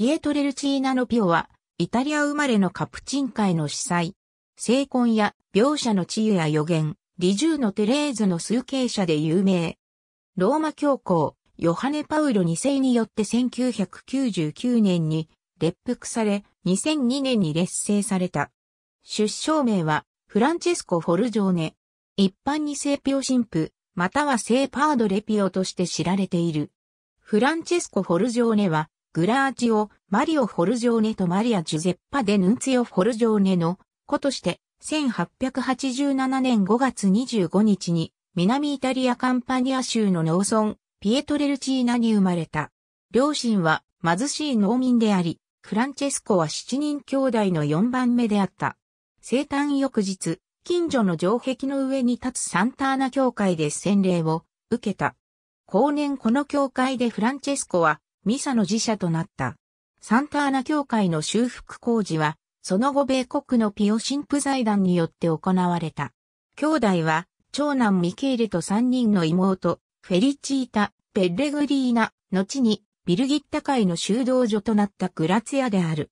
ピエトレルチーナのピオは、イタリア生まれのカプチン会の司祭。聖婚や描写の治癒や予言、リジューのテレーズの数形者で有名。ローマ教皇、ヨハネ・パウロ2世によって1999年に列服され、2002年に列聖された。出生名は、フランチェスコ・フォルジョーネ。一般に聖ピオ神父、または聖パードレピオとして知られている。フランチェスコ・フォルジョーネは、グラーチオ、マリオ・フォルジョーネとマリア・ジュゼッパ・デ・ヌンツィオ・フォルジョーネの子として、1887年5月25日に、南イタリアカンパニア州の農村、ピエトレルチーナに生まれた。両親は貧しい農民であり、フランチェスコは7人兄弟の4番目であった。生誕翌日、近所の城壁の上に立つサンターナ教会で洗礼を受けた。後年この教会でフランチェスコはミサの寺社となった。サンターナ教会の修復工事は、その後米国のピオ神父財団によって行われた。兄弟は、長男ミケーレと三人の妹、フェリチータ、ペッレグリーナ、後にビルギッタ会の修道女となったグラツヤである。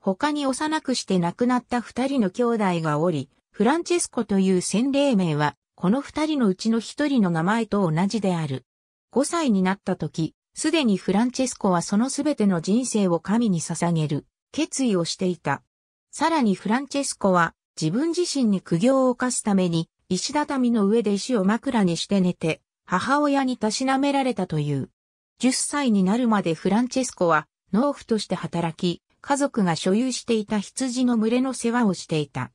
他に幼くして亡くなった二人の兄弟がおり、フランチェスコという洗礼名は、この二人のうちの一人の名前と同じである。5歳になった時、すでにフランチェスコはそのすべての人生を神に捧げる決意をしていた。さらにフランチェスコは自分自身に苦行を犯すために石畳の上で石を枕にして寝て母親にたしなめられたという。10歳になるまでフランチェスコは農夫として働き、家族が所有していた羊の群れの世話をしていた。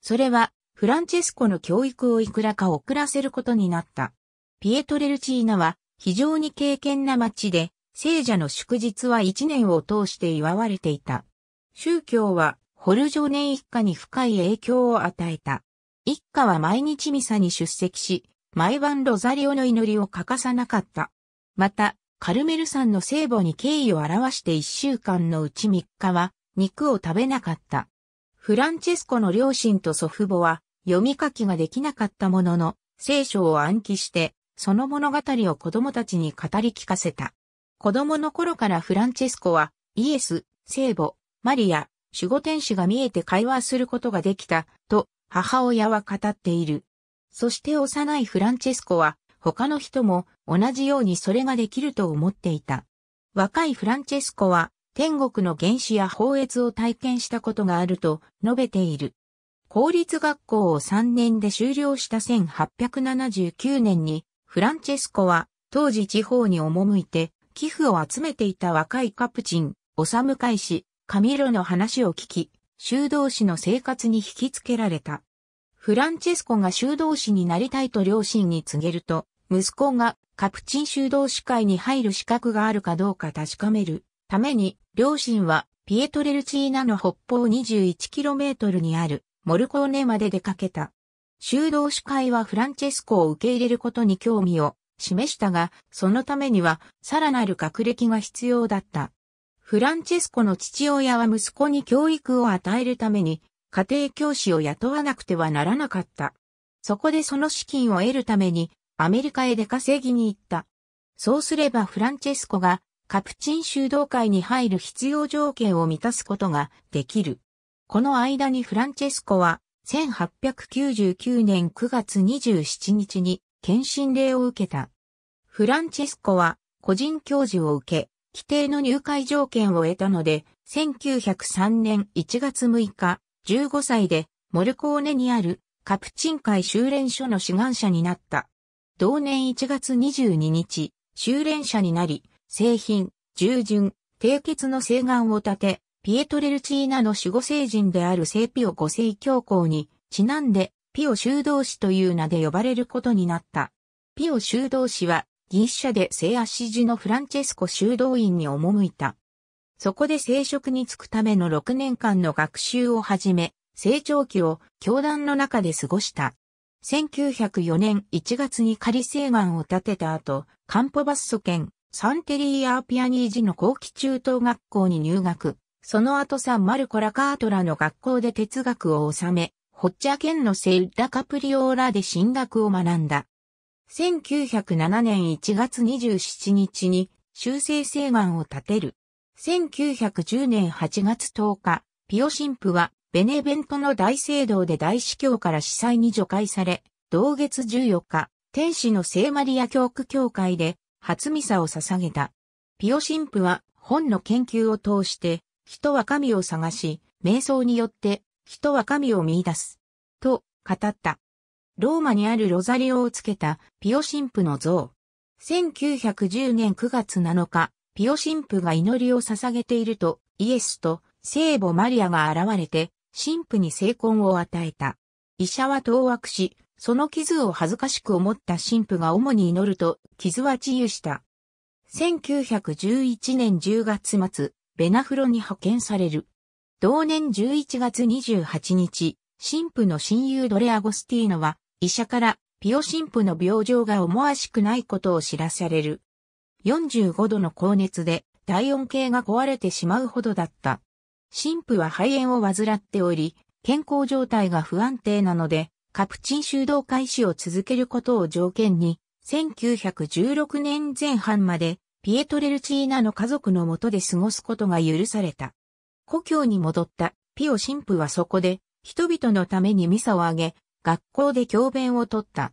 それはフランチェスコの教育をいくらか遅らせることになった。ピエトレルチーナは非常に敬虔な町で、聖者の祝日は一年を通して祝われていた。宗教は、ホルジョネ一家に深い影響を与えた。一家は毎日ミサに出席し、毎晩ロザリオの祈りを欠かさなかった。また、カルメル山の聖母に敬意を表して一週間のうち三日は、肉を食べなかった。フランチェスコの両親と祖父母は、読み書きができなかったものの、聖書を暗記して、その物語を子供たちに語り聞かせた。子供の頃からフランチェスコは、イエス、聖母、マリア、守護天使が見えて会話することができた、と母親は語っている。そして幼いフランチェスコは、他の人も同じようにそれができると思っていた。若いフランチェスコは、天国の原始や法越を体験したことがあると述べている。公立学校を3年で修了した1879年にフランチェスコは、当時地方に赴いて、寄付を集めていた若いカプチン、オサムいし、カミロの話を聞き、修道士の生活に引きつけられた。フランチェスコが修道士になりたいと両親に告げると、息子がカプチン修道士会に入る資格があるかどうか確かめるために、両親はピエトレルチーナの北方 21km にあるモルコーネまで出かけた。修道士会はフランチェスコを受け入れることに興味を示したが、そのためにはさらなる学歴が必要だった。フランチェスコの父親は息子に教育を与えるために家庭教師を雇わなくてはならなかった。そこでその資金を得るためにアメリカへ出稼ぎに行った。そうすればフランチェスコがカプチン修道会に入る必要条件を満たすことができる。この間にフランチェスコは1899年9月27日に検診令を受けた。フランチェスコは個人教授を受け、規定の入会条件を得たので、1903年1月6日、15歳でモルコーネにあるカプチン会修練所の志願者になった。同年1月22日、修練者になり、製品、従順、締結の請願を立て、ピエトレルチーナの守護聖人である聖ピオ五世教皇に、ちなんで、ピオ修道士という名で呼ばれることになった。ピオ修道士は、ギッシャで聖アシジのフランチェスコ修道院に赴いた。そこで聖職に就くための6年間の学習を始め、成長期を教団の中で過ごした。1904年1月に仮聖願を建てた後、カンポバッソ県サンテリーアーピアニージの後期中等学校に入学。その後サンマルコ・ラカートラの学校で哲学を収め、ホッチャ県のセッラ・カプリオーラで進学を学んだ。1907年1月27日に修正請願を立てる。1910年8月10日、ピオ神父はベネベントの大聖堂で大司教から司祭に除外され、同月14日、天使の聖マリア教区教会で初ミサを捧げた。ピオ神父は本の研究を通して人は神を探し、瞑想によって人は神を見出す。と語った。ローマにあるロザリオをつけたピオ神父の像。1910年9月7日、ピオ神父が祈りを捧げていると、イエスと聖母マリアが現れて、神父に聖婚を与えた。医者は当惑し、その傷を恥ずかしく思った神父が主に祈ると、傷は治癒した。1911年10月末、ベナフロに派遣される。同年11月28日、神父の親友ドレアゴスティーノは、医者からピオ神父の病状が思わしくないことを知らされる。45度の高熱で体温計が壊れてしまうほどだった。神父は肺炎を患っており、健康状態が不安定なので、カプチン修道開始を続けることを条件に、1916年前半までピエトレルチーナの家族のもとで過ごすことが許された。故郷に戻ったピオ神父はそこで人々のためにミサをあげ、学校で教鞭をとった。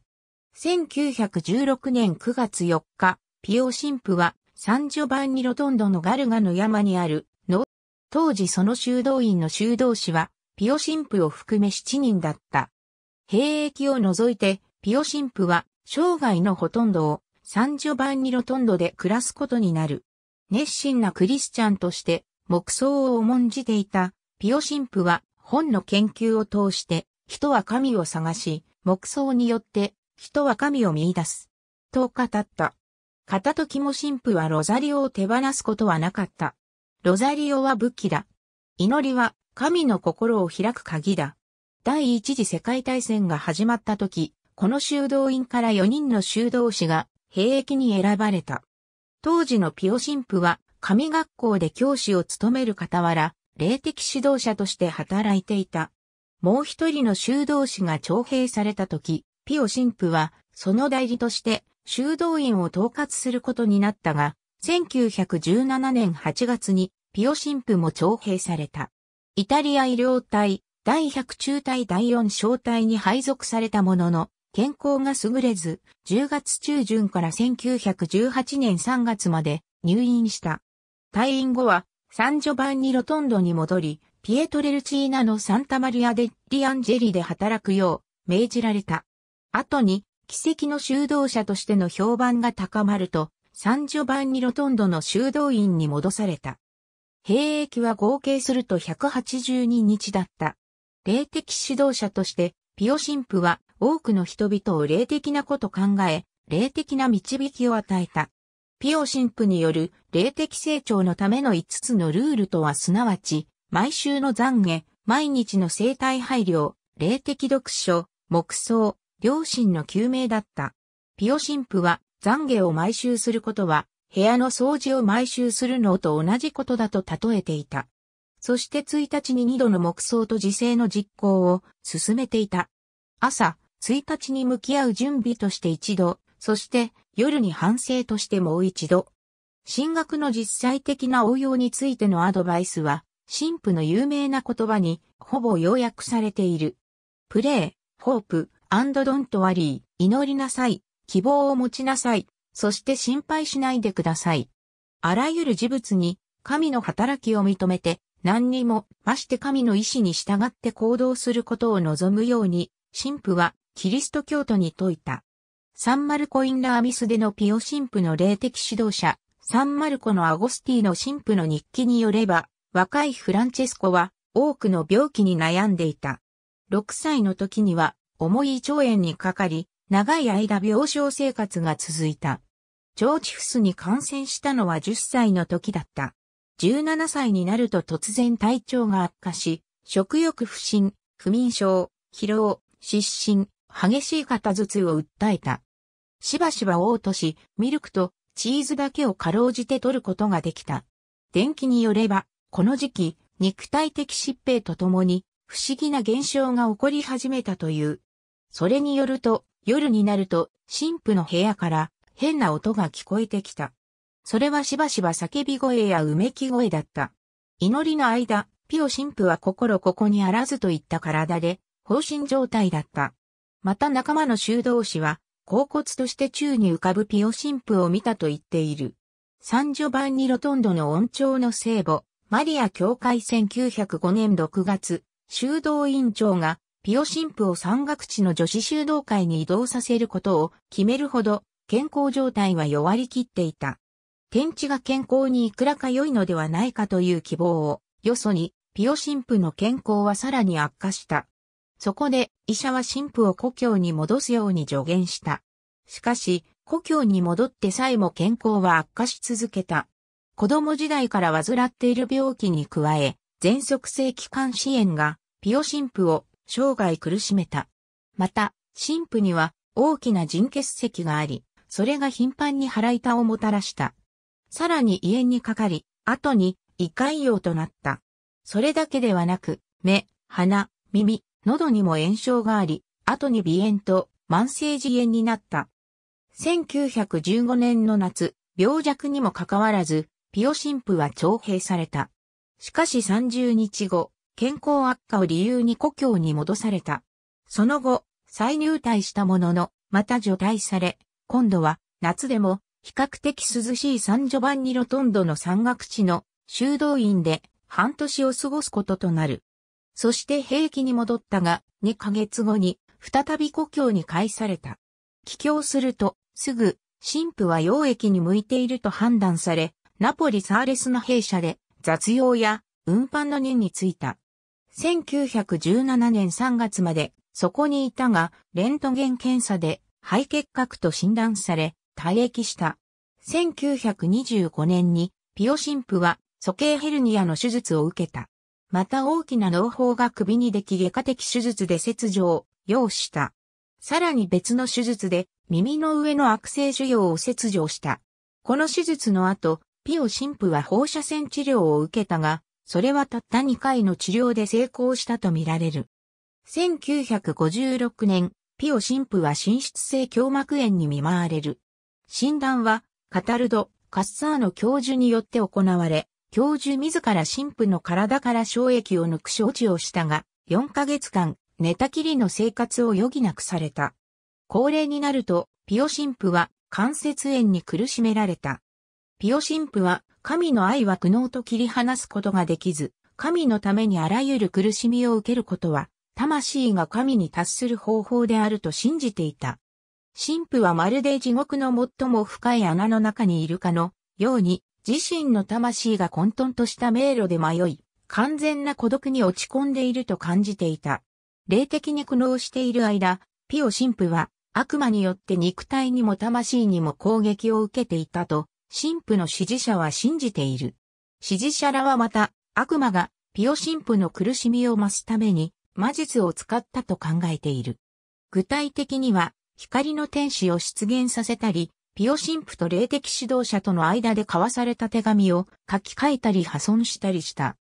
1916年9月4日、ピオ神父はサンジョバンニロトンドのガルガの山にあるの、当時その修道院の修道士はピオ神父を含め7人だった。兵役を除いてピオ神父は生涯のほとんどをサンジョバンニロトンドで暮らすことになる。熱心なクリスチャンとして、黙想を重んじていた、ピオ神父は本の研究を通して、人は神を探し、黙想によって人は神を見出す。と語った。片時も神父はロザリオを手放すことはなかった。ロザリオは武器だ。祈りは神の心を開く鍵だ。第一次世界大戦が始まった時、この修道院から4人の修道士が兵役に選ばれた。当時のピオ神父は、神学校で教師を務める傍ら、霊的指導者として働いていた。もう一人の修道士が徴兵された時、ピオ神父は、その代理として、修道院を統括することになったが、1917年8月に、ピオ神父も徴兵された。イタリア医療隊、第100中隊第4小隊に配属されたものの、健康が優れず、10月中旬から1918年3月まで入院した。退院後は、サンジョバンニロトンドに戻り、ピエトレルチーナのサンタマリア・デッリアンジェリで働くよう命じられた。後に、奇跡の修道者としての評判が高まると、サンジョバンニロトンドの修道院に戻された。兵役は合計すると182日だった。霊的指導者として、ピオ神父は多くの人々を霊的なこと考え、霊的な導きを与えた。ピオ神父による霊的成長のための5つのルールとはすなわち、毎週の懺悔、毎日の生体配慮、霊的読書、黙想、両親の救命だった。ピオ神父は懺悔を毎週することは、部屋の掃除を毎週するのと同じことだと例えていた。そして1日に2度の黙想と自制の実行を進めていた。朝、1日に向き合う準備として一度、そして夜に反省としてもう一度。進学の実際的な応用についてのアドバイスは、神父の有名な言葉にほぼ要約されている。プレイ、ホープ、アンドドントワリー、祈りなさい、希望を持ちなさい、そして心配しないでください。あらゆる事物に神の働きを認めて何にもまして神の意志に従って行動することを望むように神父はキリスト教徒に説いた。サンマルコ・イン・ラーミスでのピオ神父の霊的指導者、サンマルコのアゴスティの神父の日記によれば、若いフランチェスコは多くの病気に悩んでいた。6歳の時には重い腸炎にかかり、長い間病床生活が続いた。腸チフスに感染したのは10歳の時だった。17歳になると突然体調が悪化し、食欲不振、不眠症、疲労、失神、激しい肩頭痛を訴えた。しばしば嘔吐し、ミルクとチーズだけをかろうじて取ることができた。電気によれば、この時期、肉体的疾病とともに、不思議な現象が起こり始めたという。それによると、夜になると、神父の部屋から変な音が聞こえてきた。それはしばしば叫び声やうめき声だった。祈りの間、ピオ神父は心ここにあらずといった体で、放心状態だった。また仲間の修道士は、甲骨として宙に浮かぶピオ神父を見たと言っている。三女版にロトンドの音調の聖母、マリア教会1905年6月、修道院長が、ピオ神父を山岳地の女子修道会に移動させることを決めるほど、健康状態は弱りきっていた。天地が健康にいくらか良いのではないかという希望を、よそに、ピオ神父の健康はさらに悪化した。そこで医者は神父を故郷に戻すように助言した。しかし、故郷に戻ってさえも健康は悪化し続けた。子供時代から患っている病気に加え、全息性器官支援がピオ神父を生涯苦しめた。また、神父には大きな人血石があり、それが頻繁に腹痛をもたらした。さらに胃炎にかかり、後に胃潰瘍となった。それだけではなく、目、鼻、耳、喉にも炎症があり、後に鼻炎と慢性耳炎になった。1915年の夏、病弱にもかかわらず、ピオ神父は徴兵された。しかし30日後、健康悪化を理由に故郷に戻された。その後、再入隊したものの、また除隊され、今度は夏でも比較的涼しい三ンジにロトンドの山岳地の修道院で半年を過ごすこととなる。そして兵器に戻ったが、2ヶ月後に、再び故郷に返された。帰郷すると、すぐ、神父は溶液に向いていると判断され、ナポリ・サーレスの兵舎で、雑用や、運搬の任に就いた。1917年3月まで、そこにいたが、レントゲン検査で、肺結核と診断され、退役した。1925年に、ピオ神父は、鼠径ヘルニアの手術を受けた。また大きな脳胞が首にでき外科的手術で切除を要した。さらに別の手術で耳の上の悪性腫瘍を切除した。この手術の後、ピオ神父は放射線治療を受けたが、それはたった2回の治療で成功したとみられる。1956年、ピオ神父は心出性胸膜炎に見舞われる。診断は、カタルド・カッサーの教授によって行われ、教授自ら神父の体から生液を抜く処置をしたが、4ヶ月間、寝たきりの生活を余儀なくされた。高齢になると、ピオ神父は関節炎に苦しめられた。ピオ神父は、神の愛は苦悩と切り離すことができず、神のためにあらゆる苦しみを受けることは、魂が神に達する方法であると信じていた。神父はまるで地獄の最も深い穴の中にいるかのように自身の魂が混沌とした迷路で迷い、完全な孤独に落ち込んでいると感じていた。霊的に苦悩している間、ピオ神父は悪魔によって肉体にも魂にも攻撃を受けていたと、神父の支持者は信じている。支持者らはまた、悪魔がピオ神父の苦しみを増すために魔術を使ったと考えている。具体的には、光の天使を出現させたり、ピオ神父と霊的指導者との間で交わされた手紙を書き換えたり破損したりした。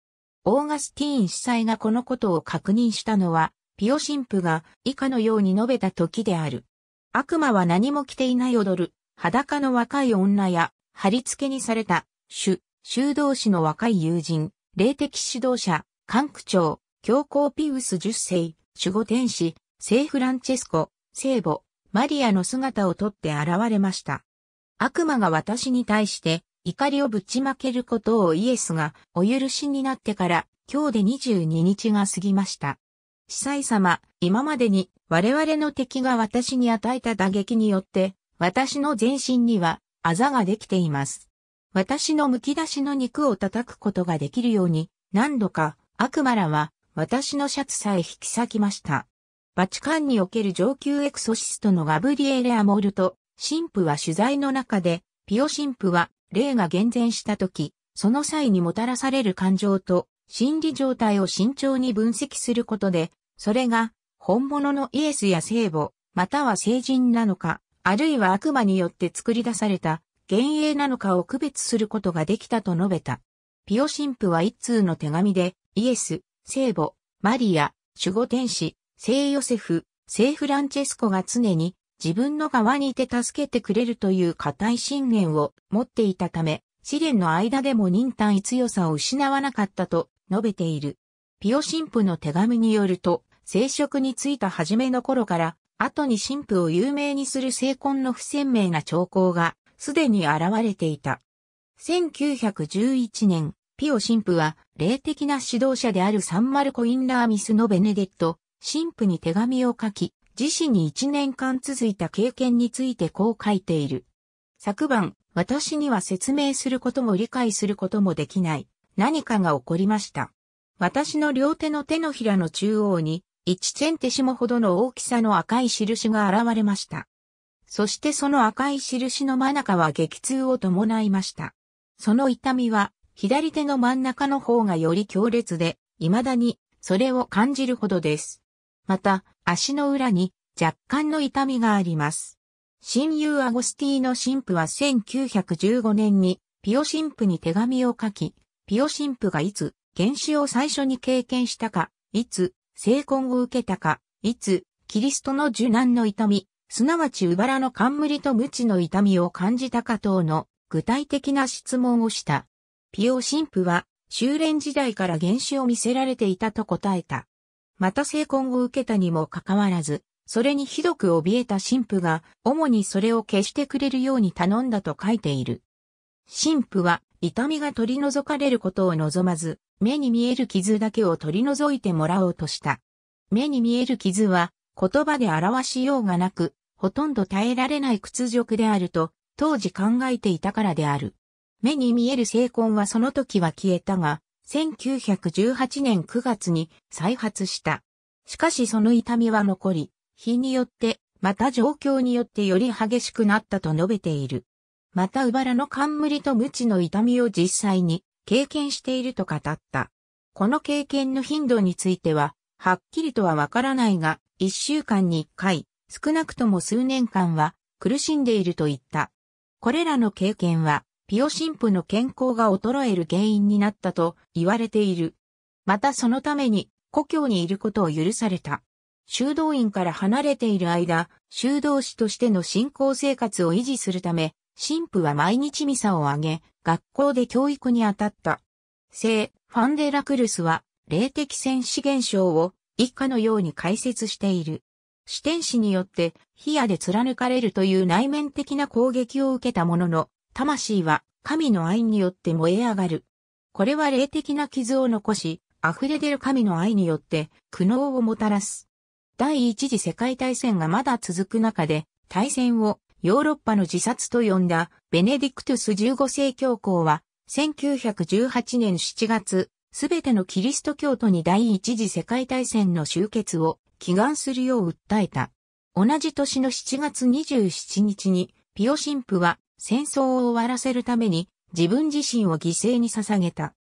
オーガスティーン司祭がこのことを確認したのは、ピオ神父が以下のように述べた時である。悪魔は何も着ていない踊る、裸の若い女や、貼り付けにされた、主、修道士の若い友人、霊的指導者、官区長、教皇ピウス十世、守護天使、聖フランチェスコ、聖母、マリアの姿をとって現れました。悪魔が私に対して怒りをぶちまけることをイエスがお許しになってから今日で22日が過ぎました。司祭様、今までに我々の敵が私に与えた打撃によって私の全身にはあざができています。私の剥き出しの肉を叩くことができるように何度か悪魔らは私のシャツさえ引き裂きました。バチカンにおける上級エクソシストのガブリエレ・アモルと、神父は取材の中で、ピオ神父は、霊が厳然した時、その際にもたらされる感情と、心理状態を慎重に分析することで、それが、本物のイエスや聖母、または聖人なのか、あるいは悪魔によって作り出された、幻影なのかを区別することができたと述べた。ピオ神父は一通の手紙で、イエス、聖母、マリア、守護天使、聖ヨセフ、聖フランチェスコが常に自分の側にいて助けてくれるという固い信念を持っていたため、試練の間でも忍耐強さを失わなかったと述べている。ピオ神父の手紙によると、聖職に就いた初めの頃から、後に神父を有名にする聖婚の不鮮明な兆候が、すでに現れていた。1911年、ピオ神父は、霊的な指導者であるサンマルコ・インラーミスのベネデット、神父に手紙を書き、自身に一年間続いた経験についてこう書いている。昨晩、私には説明することも理解することもできない。何かが起こりました。私の両手の手のひらの中央に、1センテシモほどの大きさの赤い印が現れました。そしてその赤い印の真中は激痛を伴いました。その痛みは、左手の真ん中の方がより強烈で、未だに、それを感じるほどです。また、足の裏に若干の痛みがあります。親友アゴスティーノ神父は1915年にピオ神父に手紙を書き、ピオ神父がいつ原子を最初に経験したか、いつ成婚を受けたか、いつキリストの受難の痛み、すなわちばらの冠と無知の痛みを感じたか等の具体的な質問をした。ピオ神父は修練時代から原始を見せられていたと答えた。また成婚を受けたにもかかわらず、それにひどく怯えた神父が、主にそれを消してくれるように頼んだと書いている。神父は、痛みが取り除かれることを望まず、目に見える傷だけを取り除いてもらおうとした。目に見える傷は、言葉で表しようがなく、ほとんど耐えられない屈辱であると、当時考えていたからである。目に見える成婚はその時は消えたが、1918年9月に再発した。しかしその痛みは残り、日によって、また状況によってより激しくなったと述べている。また、うばらの冠と無知の痛みを実際に経験していると語った。この経験の頻度については、はっきりとはわからないが、一週間に一回、少なくとも数年間は苦しんでいると言った。これらの経験は、ピオ神父の健康が衰える原因になったと言われている。またそのために故郷にいることを許された。修道院から離れている間、修道士としての信仰生活を維持するため、神父は毎日ミサをあげ、学校で教育に当たった。聖、ファンデラクルスは、霊的戦士現象を以下のように解説している。視点士によって、火矢で貫かれるという内面的な攻撃を受けたものの、魂は神の愛によって燃え上がる。これは霊的な傷を残し、溢れ出る神の愛によって苦悩をもたらす。第一次世界大戦がまだ続く中で、大戦をヨーロッパの自殺と呼んだベネディクトゥス15世教皇は、1918年7月、すべてのキリスト教徒に第一次世界大戦の終結を祈願するよう訴えた。同じ年の7月27日に、ピオ神父は戦争を終わらせるために自分自身を犠牲に捧げた。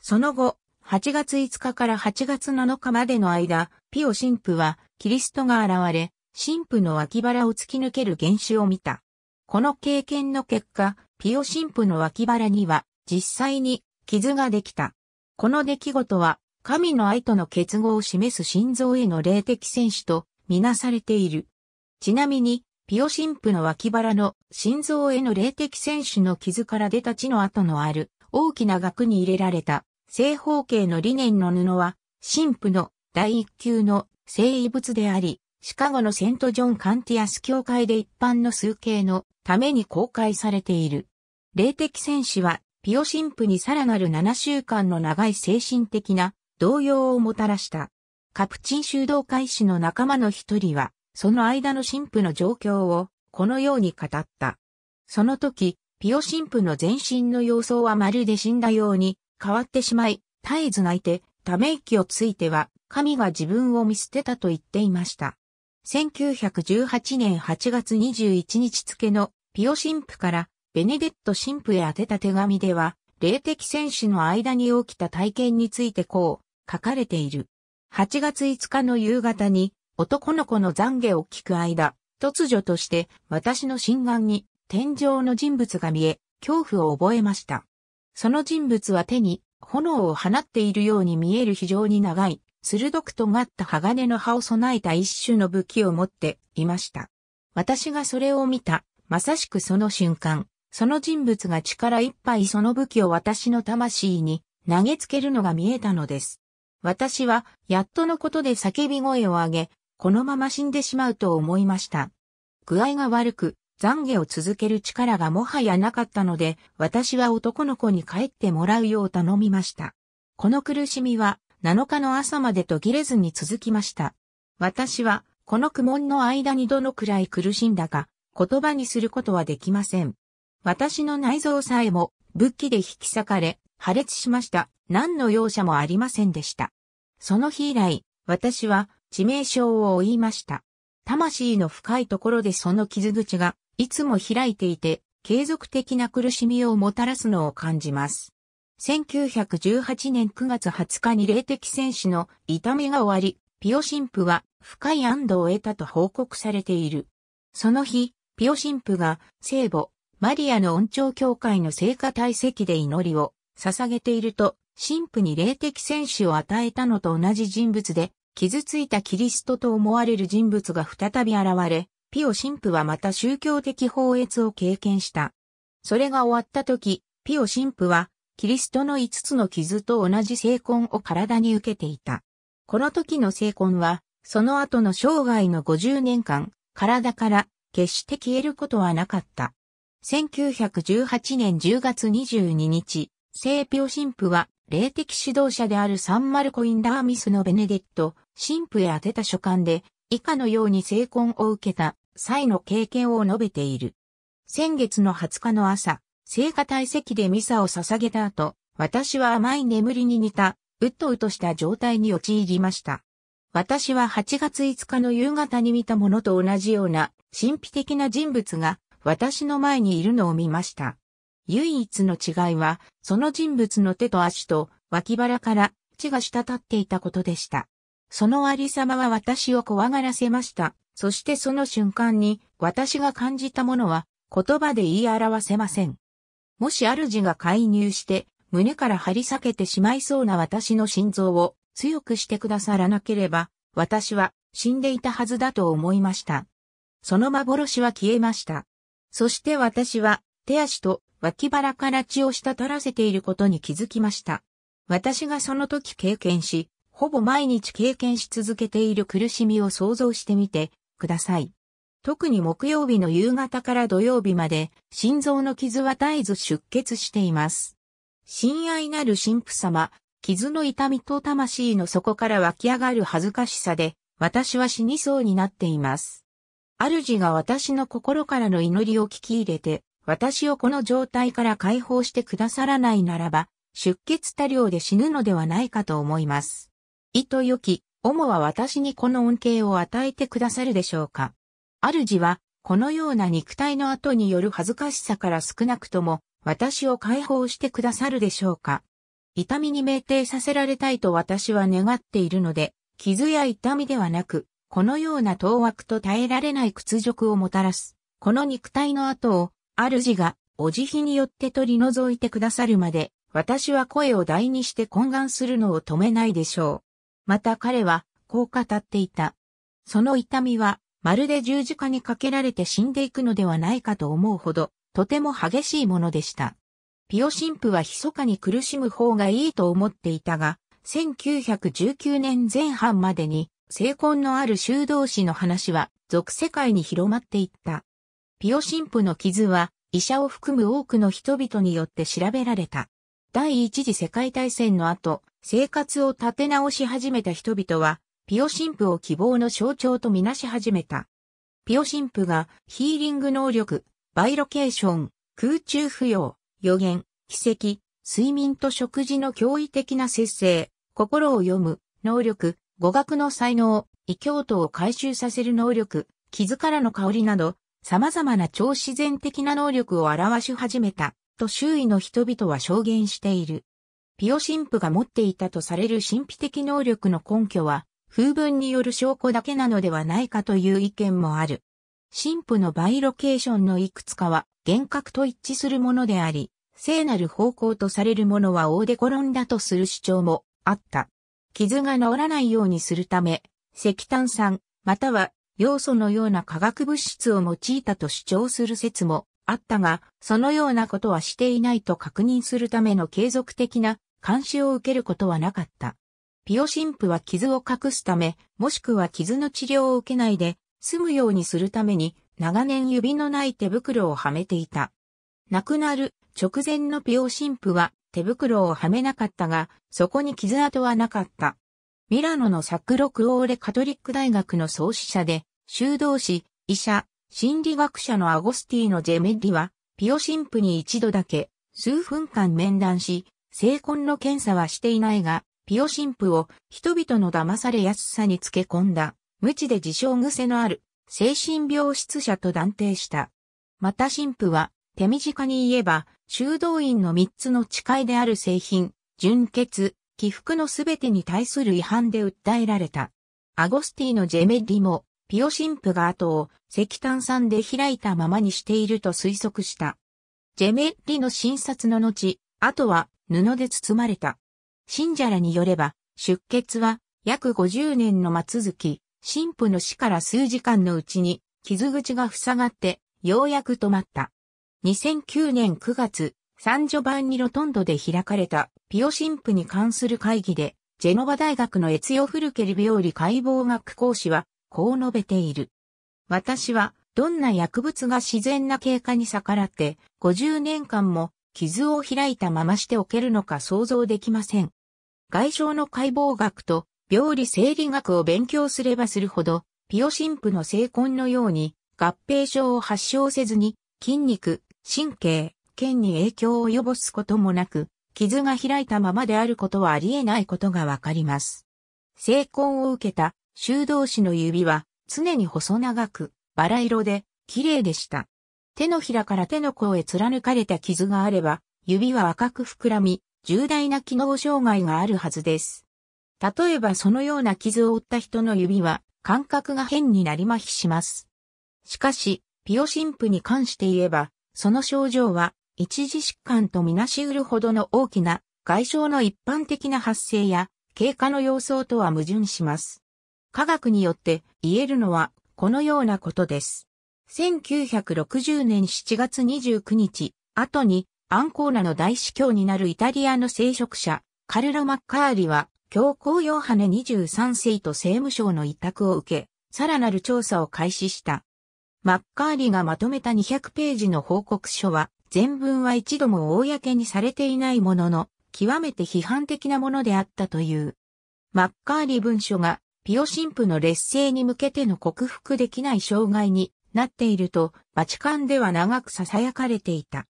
その後、8月5日から8月7日までの間、ピオ神父はキリストが現れ、神父の脇腹を突き抜ける原種を見た。この経験の結果、ピオ神父の脇腹には実際に傷ができた。この出来事は神の愛との結合を示す心臓への霊的戦士とみなされている。ちなみに、ピオ神父の脇腹の心臓への霊的選手の傷から出た血の跡のある大きな額に入れられた正方形の理念の布は神父の第一級の聖遺物であり、シカゴのセントジョン・カンティアス教会で一般の数形のために公開されている。霊的戦士はピオ神父にさらなる7週間の長い精神的な動揺をもたらした。カプチン修道会士の仲間の一人は、その間の神父の状況を、このように語った。その時、ピオ神父の全身の様相はまるで死んだように変わってしまい、絶えず泣いて、ため息をついては、神が自分を見捨てたと言っていました。1918年8月21日付のピオ神父からベネデット神父へ宛てた手紙では、霊的戦士の間に起きた体験についてこう書かれている。8月5日の夕方に男の子の懺悔を聞く間、突如として私の心眼に天井の人物が見え、恐怖を覚えました。その人物は手に炎を放っているように見える非常に長い、鋭く尖った鋼の葉を備えた一種の武器を持っていました。私がそれを見た、まさしくその瞬間、その人物が力いっぱいその武器を私の魂に投げつけるのが見えたのです。私は、やっとのことで叫び声を上げ、このまま死んでしまうと思いました。具合が悪く、懺悔を続ける力がもはやなかったので、私は男の子に帰ってもらうよう頼みました。この苦しみは、7日の朝まで途切れずに続きました。私は、この苦悶の間にどのくらい苦しんだか、言葉にすることはできません。私の内臓さえも、武器で引き裂かれ、破裂しました。何の容赦もありませんでした。その日以来、私は、致命傷を負いました。魂の深いところでその傷口がいつも開いていて、継続的な苦しみをもたらすのを感じます。1918年9月20日に霊的戦士の痛みが終わり、ピオ神父は深い安堵を得たと報告されている。その日、ピオ神父が聖母、マリアの恩寵教会の聖火体積で祈りを捧げていると、神父に霊的戦士を与えたのと同じ人物で、傷ついたキリストと思われる人物が再び現れ、ピオ神父はまた宗教的放越を経験した。それが終わった時、ピオ神父は、キリストの5つの傷と同じ聖婚を体に受けていた。この時の聖婚は、その後の生涯の50年間、体から決して消えることはなかった。1918年10月22日、聖ピオ神父は、霊的指導者であるサンマルコ・インダーミスのベネデット、神父へ宛てた書簡で、以下のように成婚を受けた際の経験を述べている。先月の20日の朝、聖火体席でミサを捧げた後、私は甘い眠りに似た、うっとうとした状態に陥りました。私は8月5日の夕方に見たものと同じような神秘的な人物が私の前にいるのを見ました。唯一の違いは、その人物の手と足と脇腹から血が滴っていたことでした。そのありさまは私を怖がらせました。そしてその瞬間に私が感じたものは言葉で言い表せません。もし主が介入して胸から張り裂けてしまいそうな私の心臓を強くしてくださらなければ私は死んでいたはずだと思いました。その幻は消えました。そして私は手足と脇腹から血を滴らせていることに気づきました。私がその時経験し、ほぼ毎日経験し続けている苦しみを想像してみてください。特に木曜日の夕方から土曜日まで心臓の傷は絶えず出血しています。親愛なる神父様、傷の痛みと魂の底から湧き上がる恥ずかしさで、私は死にそうになっています。主が私の心からの祈りを聞き入れて、私をこの状態から解放してくださらないならば、出血多量で死ぬのではないかと思います。いとよき、主は私にこの恩恵を与えてくださるでしょうか。主は、このような肉体の後による恥ずかしさから少なくとも、私を解放してくださるでしょうか。痛みに命定させられたいと私は願っているので、傷や痛みではなく、このような当惑と耐えられない屈辱をもたらす。この肉体の後を、主が、お慈悲によって取り除いてくださるまで、私は声を大にして懇願するのを止めないでしょう。また彼は、こう語っていた。その痛みは、まるで十字架にかけられて死んでいくのではないかと思うほど、とても激しいものでした。ピオ神父は密かに苦しむ方がいいと思っていたが、1919年前半までに、成婚のある修道士の話は、俗世界に広まっていった。ピオ神父の傷は、医者を含む多くの人々によって調べられた。第一次世界大戦の後、生活を立て直し始めた人々は、ピオ神父を希望の象徴とみなし始めた。ピオ神父がヒーリング能力、バイロケーション、空中浮揚、予言、奇跡、睡眠と食事の驚異的な節制、心を読む、能力、語学の才能、異教徒を回収させる能力、傷からの香りなど、様々な超自然的な能力を表し始めた、と周囲の人々は証言している。ピオ神父が持っていたとされる神秘的能力の根拠は、風文による証拠だけなのではないかという意見もある。神父のバイロケーションのいくつかは幻覚と一致するものであり、聖なる方向とされるものは大で転んだとする主張もあった。傷が治らないようにするため、石炭酸、または要素のような化学物質を用いたと主張する説もあったが、そのようなことはしていないと確認するための継続的な監視を受けることはなかった。ピオ神父は傷を隠すため、もしくは傷の治療を受けないで、済むようにするために、長年指のない手袋をはめていた。亡くなる直前のピオ神父は手袋をはめなかったが、そこに傷跡はなかった。ミラノのサクロクオーレカトリック大学の創始者で、修道士、医者、心理学者のアゴスティーノ・ジェメッリは、ピオ神父に一度だけ、数分間面談し、性婚の検査はしていないが、ピオ神父を人々の騙されやすさにつけ込んだ、無知で自傷癖のある精神病質者と断定した。また神父は手短に言えば、修道院の3つの誓いである製品、純血、起伏のすべてに対する違反で訴えられた。アゴスティのジェメッリも、ピオ神父が後を石炭酸で開いたままにしていると推測した。ジェメッリの診察の後、あとは布で包まれた。信者らによれば、出血は約50年の末月、神父の死から数時間のうちに傷口が塞がってようやく止まった。2009年9月、三女版にロトンドで開かれたピオ神父に関する会議で、ジェノバ大学のエツヨフルケル病理解剖学講師は、こう述べている。私は、どんな薬物が自然な経過に逆らって、50年間も傷を開いたまましておけるのか想像できません。外傷の解剖学と病理生理学を勉強すればするほど、ピオ神父の生根のように合併症を発症せずに筋肉、神経、腱に影響を及ぼすこともなく、傷が開いたままであることはありえないことがわかります。成根を受けた修道士の指は常に細長く、バラ色で綺麗でした。手のひらから手の甲へ貫かれた傷があれば、指は赤く膨らみ、重大な機能障害があるはずです。例えばそのような傷を負った人の指は、感覚が変になり麻痺します。しかし、ピオ神父に関して言えば、その症状は、一次疾患とみなしうるほどの大きな外傷の一般的な発生や経過の様相とは矛盾します。科学によって言えるのはこのようなことです。1960年7月29日、後にアンコーラの大司教になるイタリアの聖職者、カルロ・マッカーリは、教皇ヨハネ23世と政務省の委託を受け、さらなる調査を開始した。マッカーリがまとめた200ページの報告書は、全文は一度も公にされていないものの、極めて批判的なものであったという。マッカーリ文書が、ピオ神父の劣勢に向けての克服できない障害になっていると、バチカンでは長く囁かれていた。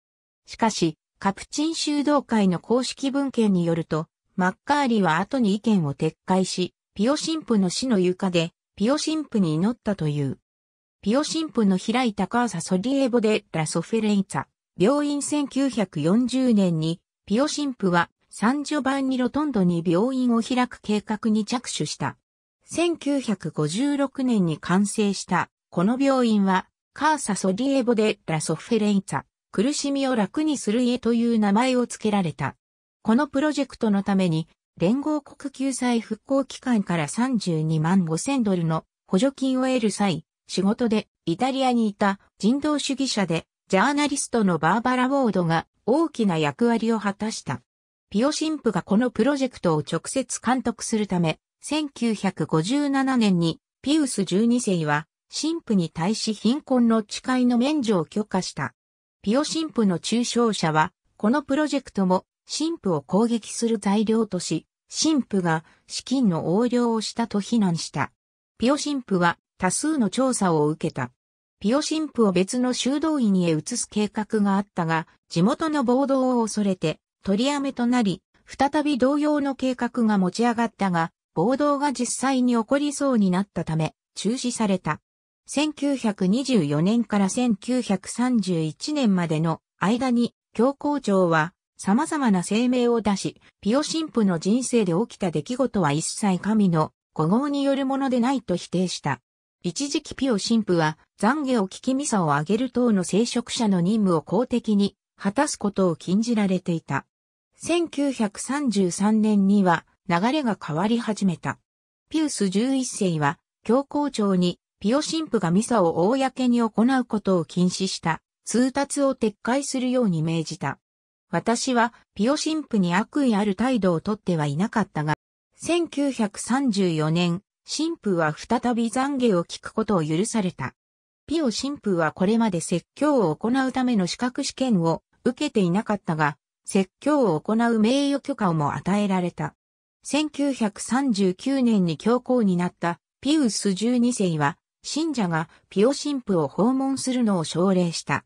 しかし、カプチン修道会の公式文献によると、マッカーリは後に意見を撤回し、ピオ神父の死の床で、ピオ神父に祈ったという。ピオ神父の開いたカーサ・ソリエボデ・ラ・ソフェレイツァ、病院1940年に、ピオ神父は、サンジョバンニロトンドに病院を開く計画に着手した。1956年に完成したこの病院は、カーサソディエボデラソフェレンツァ、苦しみを楽にする家という名前を付けられた。このプロジェクトのために、連合国救済復興機関から32万5千ドルの補助金を得る際、仕事でイタリアにいた人道主義者でジャーナリストのバーバラ・ウォードが大きな役割を果たした。ピオ神父がこのプロジェクトを直接監督するため、1957年にピウス12世は神父に対し貧困の誓いの免除を許可した。ピオ神父の中傷者は、このプロジェクトも神父を攻撃する材料とし、神父が資金の横領をしたと非難した。ピオ神父は多数の調査を受けた。ピオ神父を別の修道院へ移す計画があったが、地元の暴動を恐れて取りやめとなり、再び同様の計画が持ち上がったが、暴動が実際に起こりそうになったため、中止された。1924年から1931年までの間に教皇庁は様々な声明を出し、ピオ神父の人生で起きた出来事は一切神の古号によるものでないと否定した。一時期ピオ神父は懺悔を聞きミサをあげる等の聖職者の任務を公的に果たすことを禁じられていた。1933年には流れが変わり始めた。ピウス11世は教皇庁にピオ神父がミサを公に行うことを禁止した通達を撤回するように命じた。私はピオ神父に悪意ある態度をとってはいなかったが、1934年、神父は再び懺悔を聞くことを許された。ピオ神父はこれまで説教を行うための資格試験を受けていなかったが、説教を行う名誉許可をも与えられた。1939年に教皇になったピウス12世は信者がピオ神父を訪問するのを奨励した。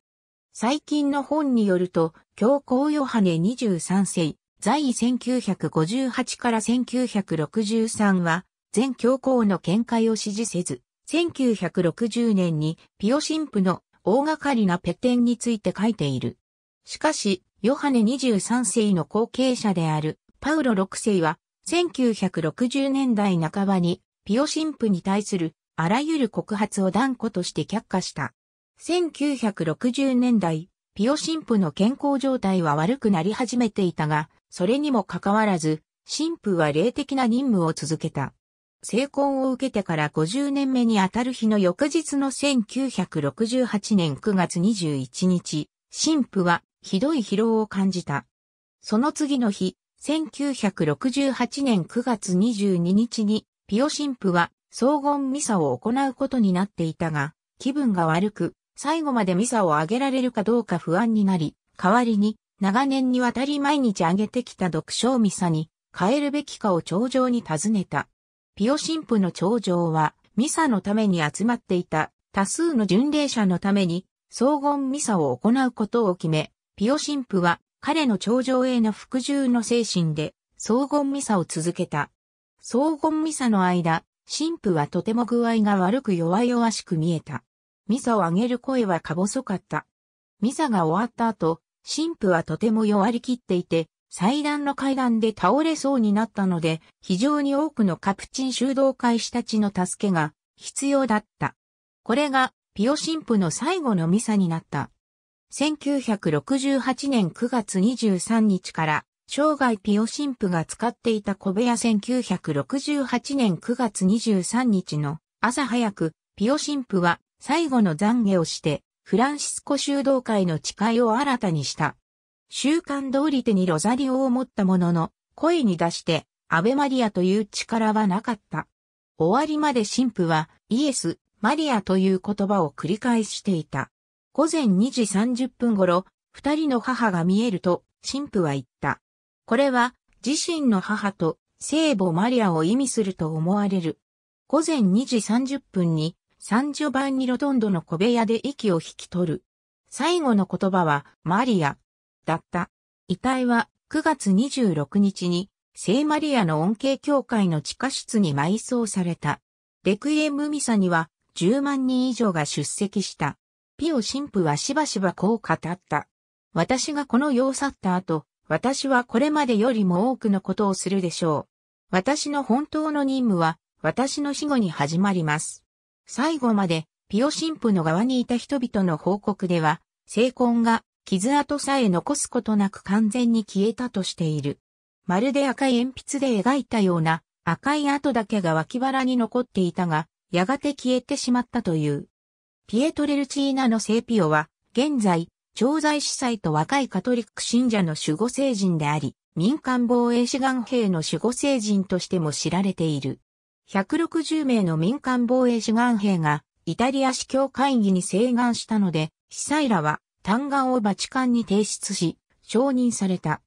最近の本によると、教皇ヨハネ23世、在位1958から1963は、全教皇の見解を支持せず、1960年にピオ神父の大掛かりなペテンについて書いている。しかし、ヨハネ23世の後継者であるパウロ6世は1960年代半ばにピオ神父に対するあらゆる告発を断固として却下した。1960年代、ピオ神父の健康状態は悪くなり始めていたが、それにもかかわらず、神父は霊的な任務を続けた。成婚を受けてから50年目にあたる日の翌日の1968年9月21日、神父はひどい疲労を感じた。その次の日、1968年9月22日に、ピオ神父は荘厳ミサを行うことになっていたが、気分が悪く、最後までミサをあげられるかどうか不安になり、代わりに、長年にわたり毎日あげてきた読書ミサに、変えるべきかを頂上に尋ねた。ピオ神父の頂上は、ミサのために集まっていた多数の巡礼者のために、荘厳ミサを行うことを決め、ピオ神父は彼の頂上への服従の精神で、荘厳ミサを続けた。荘厳ミサの間、神父はとても具合が悪く弱々しく見えた。ミサを上げる声はか細かった。ミサが終わった後、神父はとても弱りきっていて、祭壇の階段で倒れそうになったので、非常に多くのカプチン修道会士たちの助けが必要だった。これがピオ神父の最後のミサになった。1968年9月23日から生涯ピオ神父が使っていた小部屋1968年9月23日の朝早く、ピオ神父は最後の懺悔をして、フランシスコ修道会の誓いを新たにした。習慣通り手にロザリオを持ったものの、声に出して、アベマリアという力はなかった。終わりまで神父は、イエス、マリアという言葉を繰り返していた。午前2時30分頃、二人の母が見えると、神父は言った。これは自身の母と聖母マリアを意味すると思われる。午前2時30分にサンジョバンニロトンドの小部屋で息を引き取る。最後の言葉はマリアだった。遺体は9月26日に聖マリアの恩恵協会の地下室に埋葬された。レクイエムミサには10万人以上が出席した。ピオ神父はしばしばこう語った。私がこの世を去った後、私はこれまでよりも多くのことをするでしょう。私の本当の任務は、私の死後に始まります。最後まで、ピオ神父の側にいた人々の報告では、聖婚が傷跡さえ残すことなく完全に消えたとしている。まるで赤い鉛筆で描いたような赤い跡だけが脇腹に残っていたが、やがて消えてしまったという。ピエトレルチーナの聖ピオは、現在、長在司祭と若いカトリック信者の守護聖人であり、民間防衛志願兵の守護聖人としても知られている。160名の民間防衛志願兵がイタリア司教会議に請願したので、司祭らは単願をバチカンに提出し、承認された。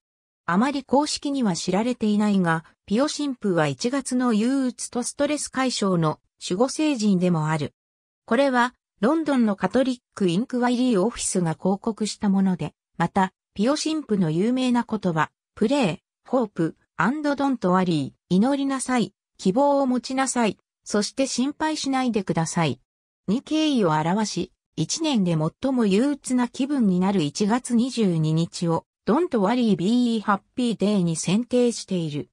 あまり公式には知られていないが、ピオ神父は1月の憂鬱とストレス解消の守護聖人でもある。これはロンドンのカトリック・インクワイリー・オフィスが広告したもので、また、ピオ神父の有名な言葉、プレイ、ホープ、アンドドントワリー、祈りなさい、希望を持ちなさい、そして心配しないでください。に敬意を表し、一年で最も憂鬱な気分になる1月22日を、ドントワリー・ビー・ハッピー・デーに選定している。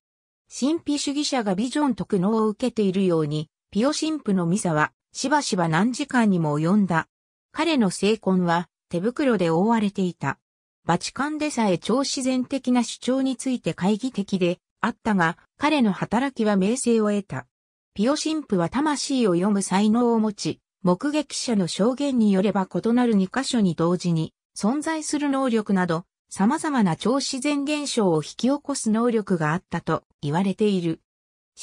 神秘主義者がビジョンと苦悩を受けているように、ピオ神父のミサはしばしば何時間にも及んだ。彼の聖婚は手袋で覆われていた。バチカンでさえ超自然的な主張について懐疑的であったが、彼の働きは名声を得た。ピオ神父は魂を読む才能を持ち、目撃者の証言によれば異なる2箇所に同時に存在する能力など様々な超自然現象を引き起こす能力があったと言われている。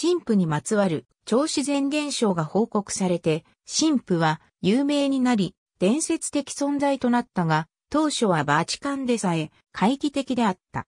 神父にまつわる超自然現象が報告されて、神父は有名になり、伝説的存在となったが、当初はバチカンでさえ、懐疑的であった。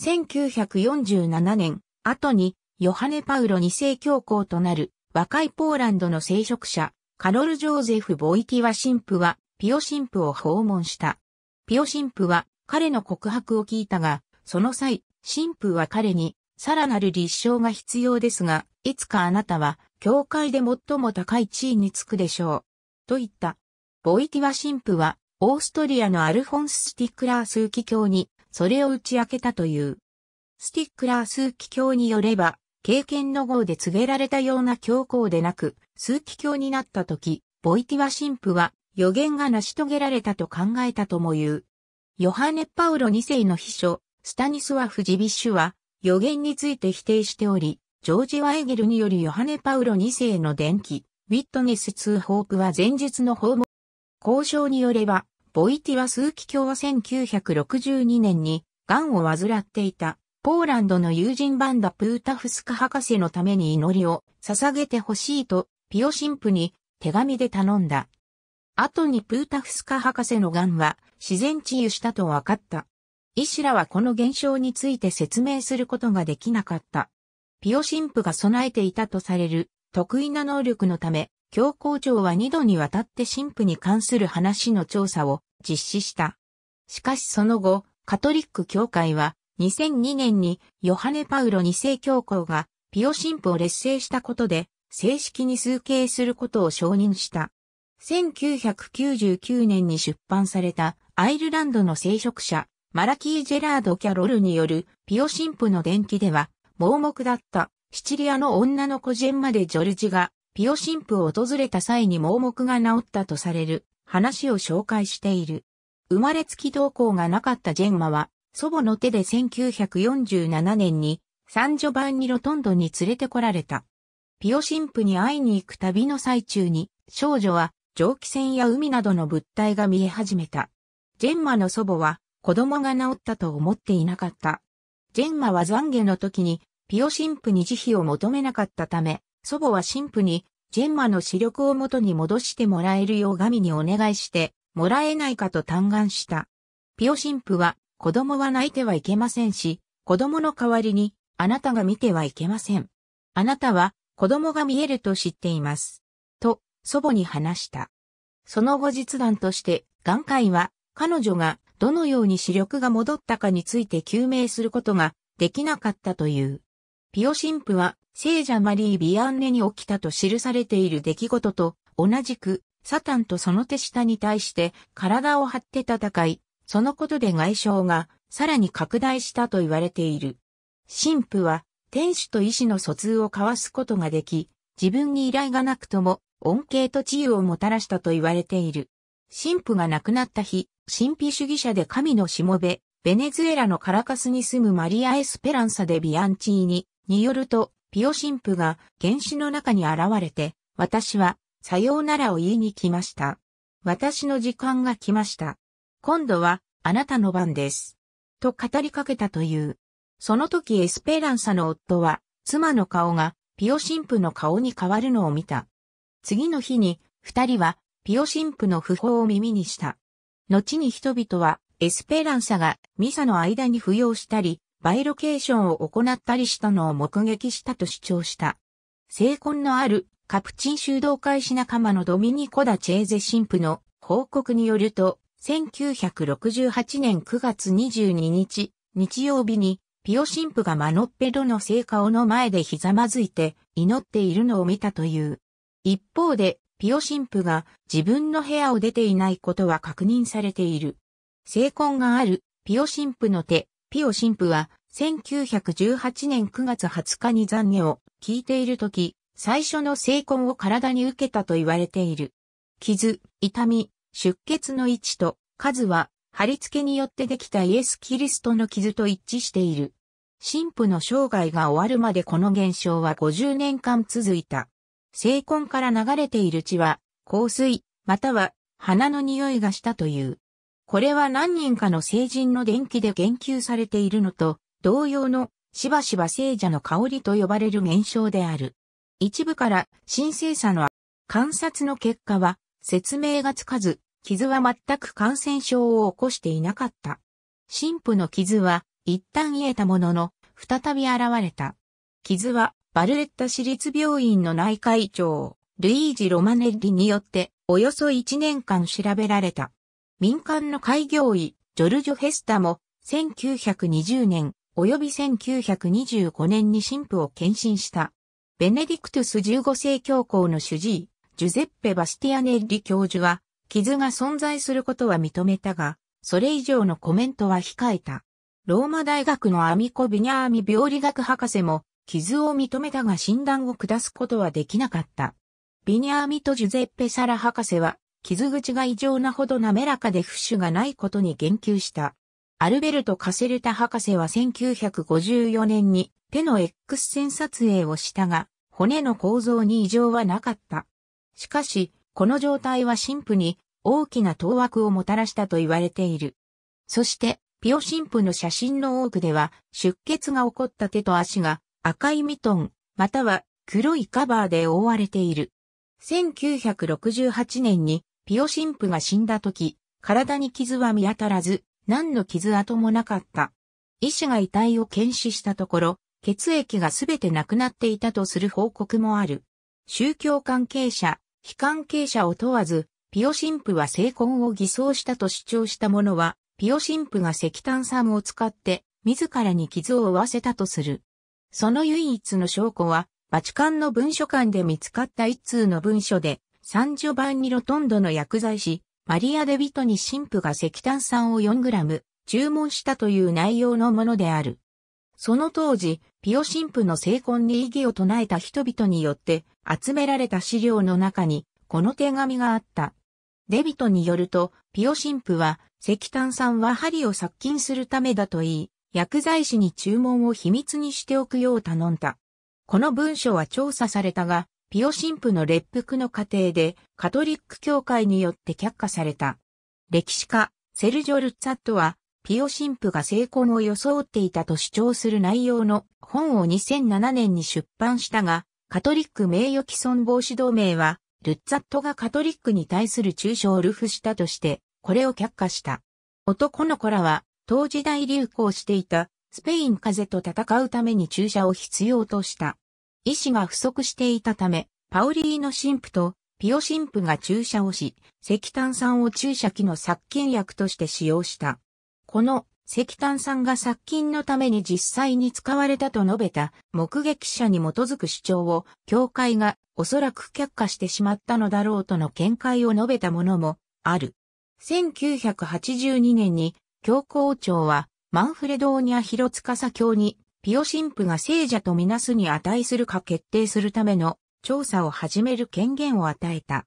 1947年、後に、ヨハネ・パウロ2世教皇となる、若いポーランドの聖職者、カロル・ジョーゼフ・ボイティワ神父は、ピオ神父を訪問した。ピオ神父は、彼の告白を聞いたが、その際、神父は彼に、さらなる立証が必要ですが、いつかあなたは、教会で最も高い地位につくでしょう。と言った。ボイティワ神父は、オーストリアのアルフォンス・スティックラー枢機教に、それを打ち明けたという。スティックラー枢機教によれば、経験の号で告げられたような教皇でなく、数奇教になった時、ボイティワ神父は、予言が成し遂げられたと考えたとも言う。ヨハネ・パウロ2世の秘書、スタニスワフ・ジビッシュは、予言について否定しており、ジョージ・ワイゲルによりヨハネ・パウロ2世の伝記、ウィットネス2ホープは前述の訪問。交渉によれば、ボイティは数奇教は1962年に、癌を患っていた、ポーランドの友人バンダ・プータフスカ博士のために祈りを捧げてほしいと、ピオ神父に手紙で頼んだ。後にプータフスカ博士の癌は自然治癒したと分かった。医師らはこの現象について説明することができなかった。ピオ神父が備えていたとされる得意な能力のため、教皇庁は二度にわたって神父に関する話の調査を実施した。しかしその後、カトリック教会は2002年にヨハネ・パウロ二世教皇がピオ神父を劣勢したことで正式に崇敬することを承認した。1999年に出版されたアイルランドの聖職者マラキー・ジェラード・キャロルによるピオ神父の伝記では、盲目だったシチリアの女の子ジェンマでジョルジがピオ神父を訪れた際に盲目が治ったとされる話を紹介している。生まれつき同行がなかったジェンマは、祖母の手で1947年にサンジョバンニロトンドに連れてこられた。ピオ神父に会いに行く旅の最中に、少女は蒸気船や海などの物体が見え始めた。ジェンマの祖母は子供が治ったと思っていなかった。ジェンマは懺悔の時に、ピオ神父に慈悲を求めなかったため、祖母は神父に、ジェンマの視力を元に戻してもらえるよう神にお願いして、もらえないかと嘆願した。ピオ神父は、子供は泣いてはいけませんし、子供の代わりに、あなたが見てはいけません。あなたは、子供が見えると知っています。と、祖母に話した。その後実談として、眼科医は、彼女がどのように視力が戻ったかについて究明することができなかったという。ピオ神父は聖者マリー・ビアンネに起きたと記されている出来事と同じくサタンとその手下に対して体を張って戦い、そのことで外傷がさらに拡大したと言われている。神父は天使と医師の疎通を交わすことができ、自分に依頼がなくとも恩恵と治癒をもたらしたと言われている。神父が亡くなった日、神秘主義者で神のしもべ、ベネズエラのカラカスに住むマリア・エスペランサ・デ・ビアンチーニによると、ピオ神父が原始の中に現れて、私は、さようならを言いに来ました。私の時間が来ました。今度は、あなたの番です。と語りかけたという。その時エスペランサの夫は、妻の顔が、ピオ神父の顔に変わるのを見た。次の日に、二人は、ピオ神父の訃報を耳にした。後に人々はエスペランサがミサの間に付養したり、バイロケーションを行ったりしたのを目撃したと主張した。聖婚のあるカプチン修道会士仲間のドミニコ・ダ・チェーゼ神父の報告によると、1968年9月22日、日曜日に、ピオ神父がマノッペロの聖顔の前でひざまずいて祈っているのを見たという。一方で、ピオ神父が自分の部屋を出ていないことは確認されている。聖婚があるピオ神父の手、ピオ神父は1918年9月20日に残悔を聞いているとき、最初の聖婚を体に受けたと言われている。傷、痛み、出血の位置と数は貼り付けによってできたイエス・キリストの傷と一致している。神父の生涯が終わるまでこの現象は50年間続いた。精根から流れている血は、香水、または花の匂いがしたという。これは何人かの聖人の伝記で言及されているのと、同様のしばしば聖者の香りと呼ばれる現象である。一部から神聖さの観察の結果は説明がつかず、傷は全く感染症を起こしていなかった。神父の傷は一旦癒えたものの、再び現れた。傷はバルレッタ市立病院の内科医長、ルイージ・ロマネッリによって、およそ1年間調べられた。民間の開業医、ジョルジョ・ヘスタも、1920年、及び1925年に神父を献身した。ベネディクトゥス15世教皇の主治医、ジュゼッペ・バスティアネッリ教授は、傷が存在することは認めたが、それ以上のコメントは控えた。ローマ大学のアミコ・ビニャーミ病理学博士も、傷を認めたが診断を下すことはできなかった。ビニャーミト・ジュゼッペ・サラ博士は、傷口が異常なほど滑らかで不腫がないことに言及した。アルベルト・カセルタ博士は1954年に手の X 線撮影をしたが、骨の構造に異常はなかった。しかし、この状態は神父に大きな当枠をもたらしたと言われている。そして、ピオ神父の写真の多くでは、出血が起こった手と足が赤いミトン、または黒いカバーで覆われている。1968年にピオ神父が死んだ時、体に傷は見当たらず、何の傷跡もなかった。医師が遺体を検視したところ、血液がすべてなくなっていたとする報告もある。宗教関係者、非関係者を問わず、ピオ神父は聖婚を偽装したと主張した者は、ピオ神父が石炭サムを使って、自らに傷を負わせたとする。その唯一の証拠は、バチカンの文書館で見つかった一通の文書で、サンジョバンニロトンドの薬剤師、マリア・デビトに神父が石炭酸を 4g 注文したという内容のものである。その当時、ピオ神父の成婚に異議を唱えた人々によって集められた資料の中に、この手紙があった。デビトによると、ピオ神父は石炭酸は針を殺菌するためだと言い、薬剤師に注文を秘密にしておくよう頼んだ。この文書は調査されたが、ピオ神父の列服の過程でカトリック教会によって却下された。歴史家、セルジョ・ルッツァットは、ピオ神父が成婚を装っていたと主張する内容の本を2007年に出版したが、カトリック名誉毀損防止同盟は、ルッツァットがカトリックに対する中傷をルフしたとして、これを却下した。男の子らは、当時代流行していたスペイン風邪と戦うために注射を必要とした。医師が不足していたため、パオリーノ神父とピオ神父が注射をし、石炭酸を注射器の殺菌薬として使用した。この石炭酸が殺菌のために実際に使われたと述べた目撃者に基づく主張を教会がおそらく却下してしまったのだろうとの見解を述べたものもある。1982年に教皇庁は、マンフレドーニャ広サ教に、ピオ神父が聖者とみなすに値するか決定するための調査を始める権限を与えた。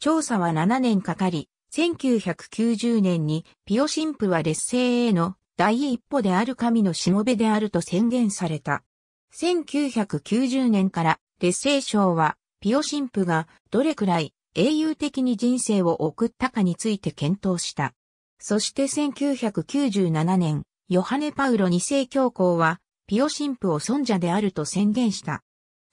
調査は7年かかり、1990年にピオ神父は劣勢への第一歩である神のしもべであると宣言された。1990年から劣勢賞はピオ神父がどれくらい英雄的に人生を送ったかについて検討した。そして1997年、ヨハネ・パウロ2世教皇は、ピオ神父を尊者であると宣言した。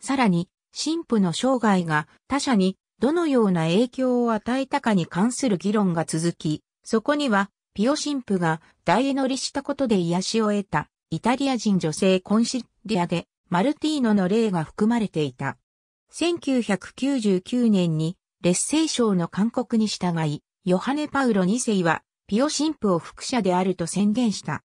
さらに、神父の生涯が他者にどのような影響を与えたかに関する議論が続き、そこには、ピオ神父が大祈乗りしたことで癒しを得た、イタリア人女性コンシリアで、マルティーノの例が含まれていた。1999年に、劣勢賞の勧告に従い、ヨハネ・パウロ2世は、ピオ神父を副者であると宣言した。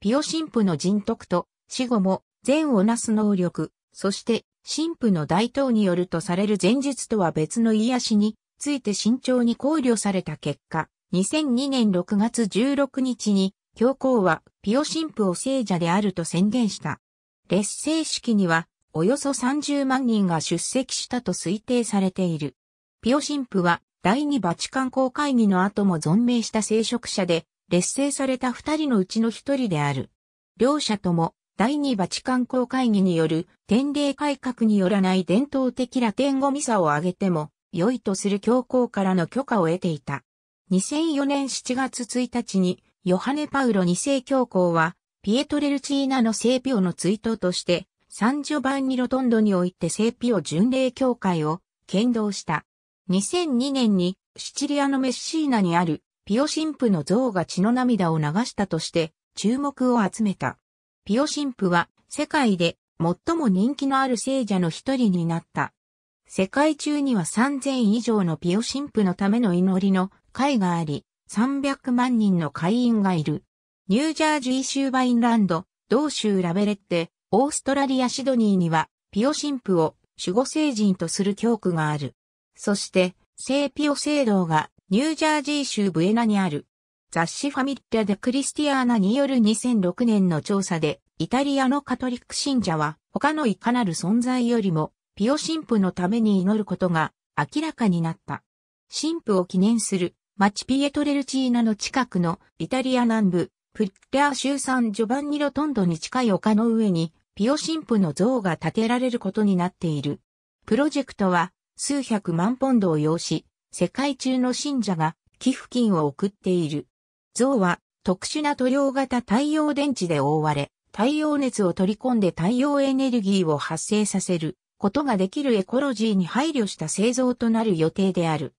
ピオ神父の人徳と死後も善をなす能力、そして神父の大統によるとされる前述とは別の癒しについて慎重に考慮された結果、2002年6月16日に教皇はピオ神父を聖者であると宣言した。劣勢式にはおよそ30万人が出席したと推定されている。ピオ神父は第二バチカン公会議の後も存命した聖職者で、劣勢された二人のうちの一人である。両者とも、第二バチカン公会議による典礼改革によらない伝統的ラテン語ミサを挙げても、良いとする教皇からの許可を得ていた。2004年7月1日に、ヨハネ・パウロ2世教皇は、ピエトレルチーナの聖ピオの追悼として、サンジョバンニロトンドにおいて聖ピオ巡礼教会を、剣道した。2002年にシチリアのメッシーナにあるピオ神父の像が血の涙を流したとして注目を集めた。ピオ神父は世界で最も人気のある聖者の一人になった。世界中には3000以上のピオ神父のための祈りの会があり、300万人の会員がいる。ニュージャージー州バインランド、同州ラベレッテ、オーストラリアシドニーにはピオ神父を守護聖人とする教区がある。そして、聖ピオ聖堂がニュージャージー州ブエナにある。雑誌ファミリア・でクリスティアーナによる2006年の調査で、イタリアのカトリック信者は他のいかなる存在よりもピオ神父のために祈ることが明らかになった。神父を記念するマチピエトレルチーナの近くのイタリア南部プッレア州産ジョバンニロトンドに近い丘の上にピオ神父の像が建てられることになっている。プロジェクトは数百万ポンドを要し、世界中の信者が寄付金を送っている。像は特殊な塗料型太陽電池で覆われ、太陽熱を取り込んで太陽エネルギーを発生させることができるエコロジーに配慮した製造となる予定である。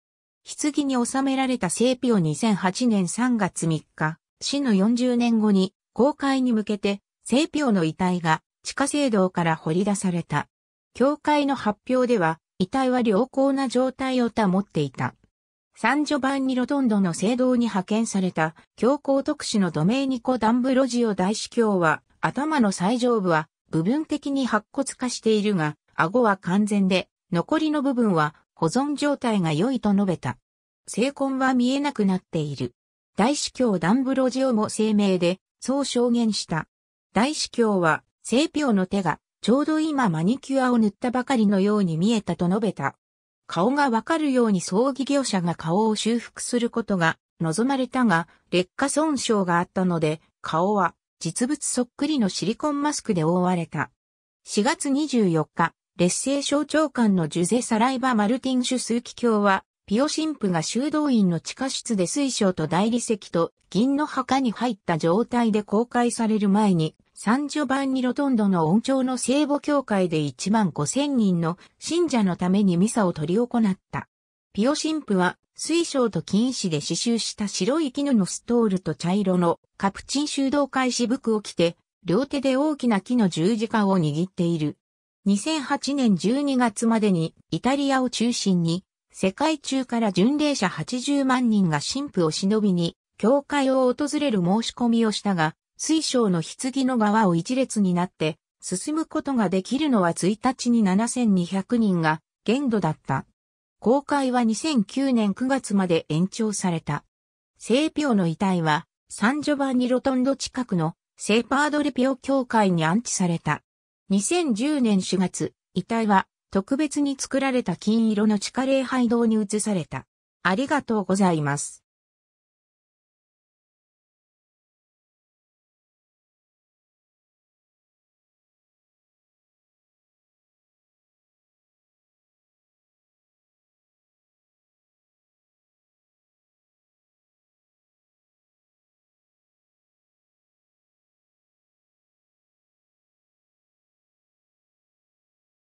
棺に収められた聖ピオ2008年3月3日、死の40年後に公開に向けて聖ピオの遺体が地下聖堂から掘り出された。教会の発表では遺体は良好な状態を保っていた。サンジョバンニロトンドの聖堂に派遣された教皇特使のドメーニコ・ダンブロジオ大司教は、頭の最上部は部分的に白骨化しているが、顎は完全で、残りの部分は保存状態が良いと述べた。聖根は見えなくなっている。大司教ダンブロジオも声明で、そう証言した。大司教は、聖ピオの手がちょうど今マニキュアを塗ったばかりのように見えたと述べた。顔がわかるように葬儀業者が顔を修復することが望まれたが、劣化損傷があったので、顔は実物そっくりのシリコンマスクで覆われた。4月24日、劣勢省長官のジュゼ・サライバ・マルティン・シュスーキ教は、ピオ神父が修道院の地下室で水晶と大理石と銀の墓に入った状態で公開される前に、サンジョバンニロトンドの恩調の聖母教会で1万5千人の信者のためにミサを取り行った。ピオ神父は水晶と金糸で刺繍した白い絹のストールと茶色のカプチン修道会私服を着て、両手で大きな木の十字架を握っている。2008年12月までにイタリアを中心に世界中から巡礼者80万人が神父を忍びに教会を訪れる申し込みをしたが、水晶の棺の側を一列になって進むことができるのは1日に7200人が限度だった。公開は2009年9月まで延長された。聖ピオの遺体はサンジョバンニロトンド近くのセーパードレピオ教会に安置された。2010年4月、遺体は特別に作られた金色の地下礼拝堂に移された。ありがとうございます。